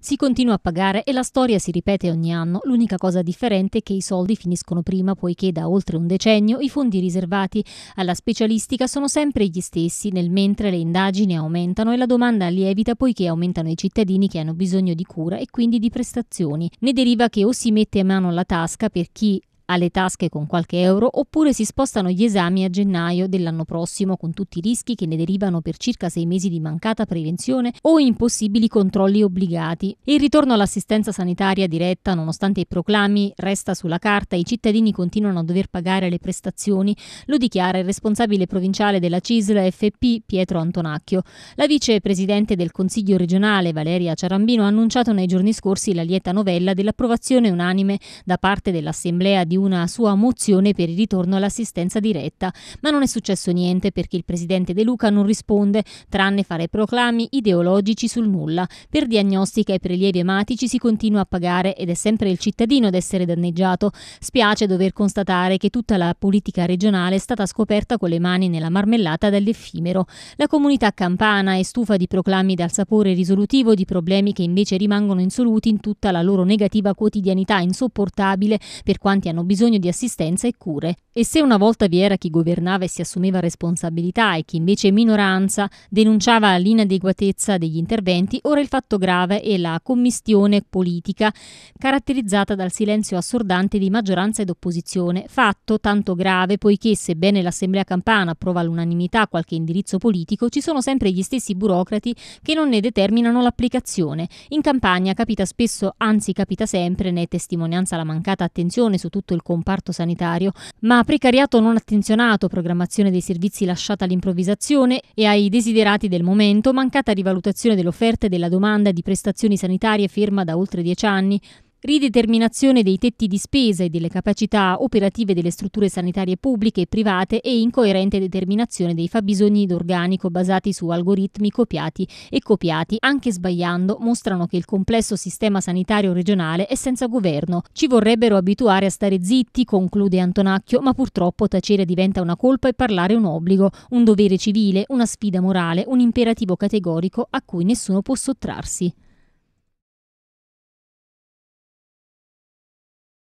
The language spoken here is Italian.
Si continua a pagare e la storia si ripete ogni anno, l'unica cosa differente è che i soldi finiscono prima poiché da oltre un decennio i fondi riservati alla specialistica sono sempre gli stessi, nel mentre le indagini aumentano e la domanda lievita poiché aumentano i cittadini che hanno bisogno di cura e quindi di prestazioni. Ne deriva che o si mette mano alla tasca per chi alle tasche con qualche euro oppure si spostano gli esami a gennaio dell'anno prossimo con tutti i rischi che ne derivano per circa sei mesi di mancata prevenzione o impossibili controlli obbligati. Il ritorno all'assistenza sanitaria diretta, nonostante i proclami, resta sulla carta e i cittadini continuano a dover pagare le prestazioni, lo dichiara il responsabile provinciale della CISL FP Pietro Antonacchio. La vicepresidente del Consiglio regionale Valeria Ciarambino ha annunciato nei giorni scorsi la lieta novella dell'approvazione unanime da parte dell'Assemblea di una sua mozione per il ritorno all'assistenza diretta, ma non è successo niente perché il presidente De Luca non risponde, tranne fare proclami ideologici sul nulla. Per diagnostica e prelievi ematici si continua a pagare ed è sempre il cittadino ad essere danneggiato. Spiace dover constatare che tutta la politica regionale è stata scoperta con le mani nella marmellata dell'effimero. La comunità campana è stufa di proclami dal sapore risolutivo di problemi che invece rimangono insoluti in tutta la loro negativa quotidianità insopportabile per quanti hanno bisogno di assistenza e cure. E se una volta vi era chi governava e si assumeva responsabilità e chi invece minoranza denunciava l'inadeguatezza degli interventi, ora il fatto grave è la commistione politica caratterizzata dal silenzio assordante di maggioranza ed opposizione, fatto tanto grave poiché sebbene l'Assemblea Campana approva all'unanimità qualche indirizzo politico, ci sono sempre gli stessi burocrati che non ne determinano l'applicazione. In Campania capita spesso, anzi capita sempre, ne è testimonianza la mancata attenzione su tutto il il comparto sanitario, ma precariato non attenzionato, programmazione dei servizi lasciata all'improvvisazione e ai desiderati del momento, mancata rivalutazione dell'offerta e della domanda di prestazioni sanitarie ferma da oltre dieci anni, Rideterminazione dei tetti di spesa e delle capacità operative delle strutture sanitarie pubbliche e private e incoerente determinazione dei fabbisogni d'organico basati su algoritmi copiati e copiati, anche sbagliando, mostrano che il complesso sistema sanitario regionale è senza governo. Ci vorrebbero abituare a stare zitti, conclude Antonacchio, ma purtroppo tacere diventa una colpa e parlare un obbligo, un dovere civile, una sfida morale, un imperativo categorico a cui nessuno può sottrarsi.